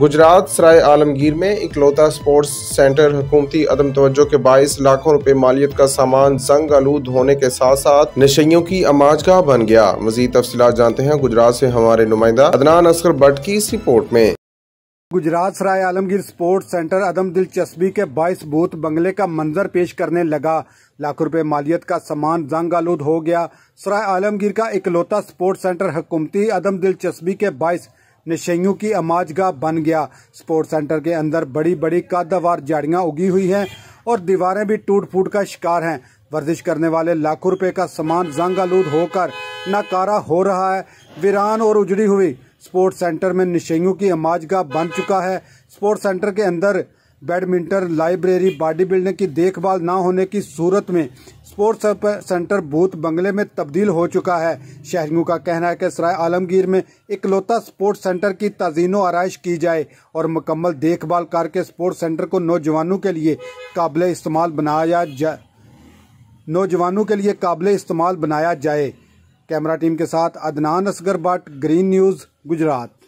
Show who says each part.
Speaker 1: गुजरात सराय आलमगीर में इकलौता sports centre हुकूमती अदम तवज्जो के बाईस लाखों रुपए मालियत का सामान जंग आलूद होने के साथ साथ नशियों की अमाज का बन गया मजीद तफसी जानते हैं गुजरात से हमारे नुमाइंदा अदनान असर भट्ट की इस रिपोर्ट में
Speaker 2: गुजरात सराय आलमगीर स्पोर्ट्स सेंटर अदम दिलचस्पी के बाईस बूथ बंगले का मंजर पेश करने लगा लाखों रुपए मालियत का सामान जंग आलूद हो गया सराय आलमगीर का इकलौता स्पोर्ट्स सेंटर हुकूमती अदम दिलचस्पी के बाईस नशेयों की अमाजगा बन गया स्पोर्ट्स सेंटर के अंदर बड़ी बड़ी कादावार झाड़ियाँ उगी हुई हैं और दीवारें भी टूट फूट का शिकार हैं वर्जिश करने वाले लाखों रुपए का सामान जंगालूद होकर नाकारा हो रहा है वीरान और उजड़ी हुई स्पोर्ट्स सेंटर में नशेयों की अमाजगा बन चुका है स्पोर्ट्स सेंटर के अंदर बैडमिंटन लाइब्रेरी बॉडी बिल्डिंग की देखभाल ना होने की सूरत में स्पोर्ट्स सेंटर भूत बंगले में तब्दील हो चुका है शहरियों का कहना है कि सराय आलमगीर में इकलौता स्पोर्ट्स सेंटर की तजीनो आरइश की जाए और मुकम्मल देखभाल करके स्पोर्ट्स सेंटर को नौजवानों के लिए काबिल इस्तेमाल बनाया जा नौजवानों के लिए काबिल इस्तेमाल बनाया जाए कैमरा टीम के साथ अदनान असगर भट्ट ग्रीन न्यूज़ गुजरात